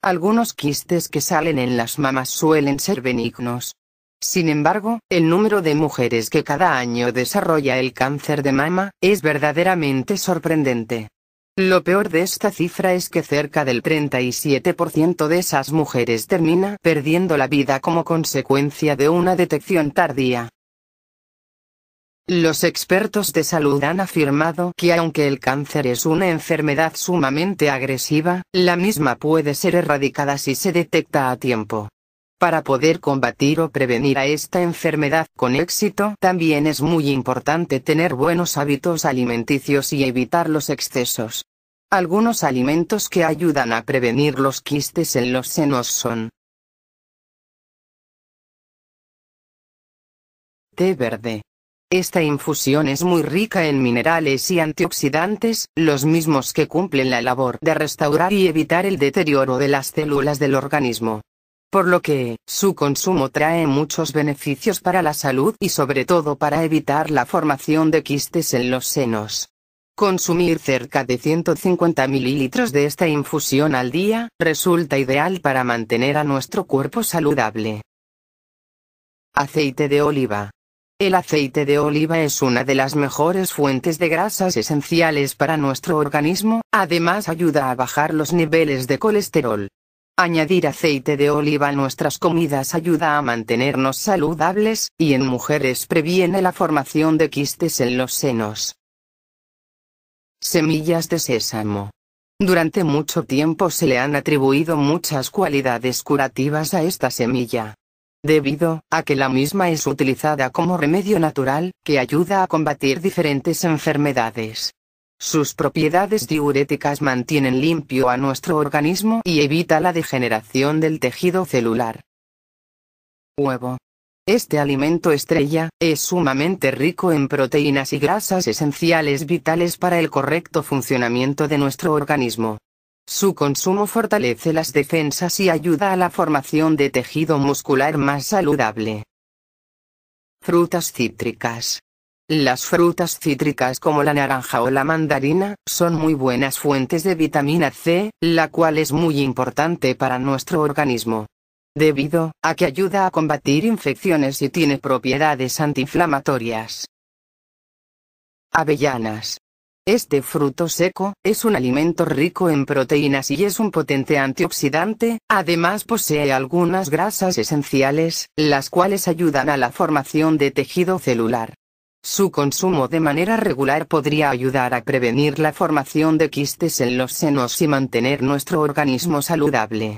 Algunos quistes que salen en las mamas suelen ser benignos. Sin embargo, el número de mujeres que cada año desarrolla el cáncer de mama es verdaderamente sorprendente. Lo peor de esta cifra es que cerca del 37% de esas mujeres termina perdiendo la vida como consecuencia de una detección tardía. Los expertos de salud han afirmado que aunque el cáncer es una enfermedad sumamente agresiva, la misma puede ser erradicada si se detecta a tiempo. Para poder combatir o prevenir a esta enfermedad con éxito, también es muy importante tener buenos hábitos alimenticios y evitar los excesos. Algunos alimentos que ayudan a prevenir los quistes en los senos son té verde esta infusión es muy rica en minerales y antioxidantes, los mismos que cumplen la labor de restaurar y evitar el deterioro de las células del organismo. Por lo que, su consumo trae muchos beneficios para la salud y sobre todo para evitar la formación de quistes en los senos. Consumir cerca de 150 mililitros de esta infusión al día resulta ideal para mantener a nuestro cuerpo saludable. Aceite de oliva. El aceite de oliva es una de las mejores fuentes de grasas esenciales para nuestro organismo, además ayuda a bajar los niveles de colesterol. Añadir aceite de oliva a nuestras comidas ayuda a mantenernos saludables, y en mujeres previene la formación de quistes en los senos. Semillas de sésamo. Durante mucho tiempo se le han atribuido muchas cualidades curativas a esta semilla debido a que la misma es utilizada como remedio natural, que ayuda a combatir diferentes enfermedades. Sus propiedades diuréticas mantienen limpio a nuestro organismo y evita la degeneración del tejido celular. Huevo. Este alimento estrella, es sumamente rico en proteínas y grasas esenciales vitales para el correcto funcionamiento de nuestro organismo. Su consumo fortalece las defensas y ayuda a la formación de tejido muscular más saludable. Frutas cítricas. Las frutas cítricas como la naranja o la mandarina son muy buenas fuentes de vitamina C, la cual es muy importante para nuestro organismo. Debido a que ayuda a combatir infecciones y tiene propiedades antiinflamatorias. Avellanas. Este fruto seco, es un alimento rico en proteínas y es un potente antioxidante, además posee algunas grasas esenciales, las cuales ayudan a la formación de tejido celular. Su consumo de manera regular podría ayudar a prevenir la formación de quistes en los senos y mantener nuestro organismo saludable.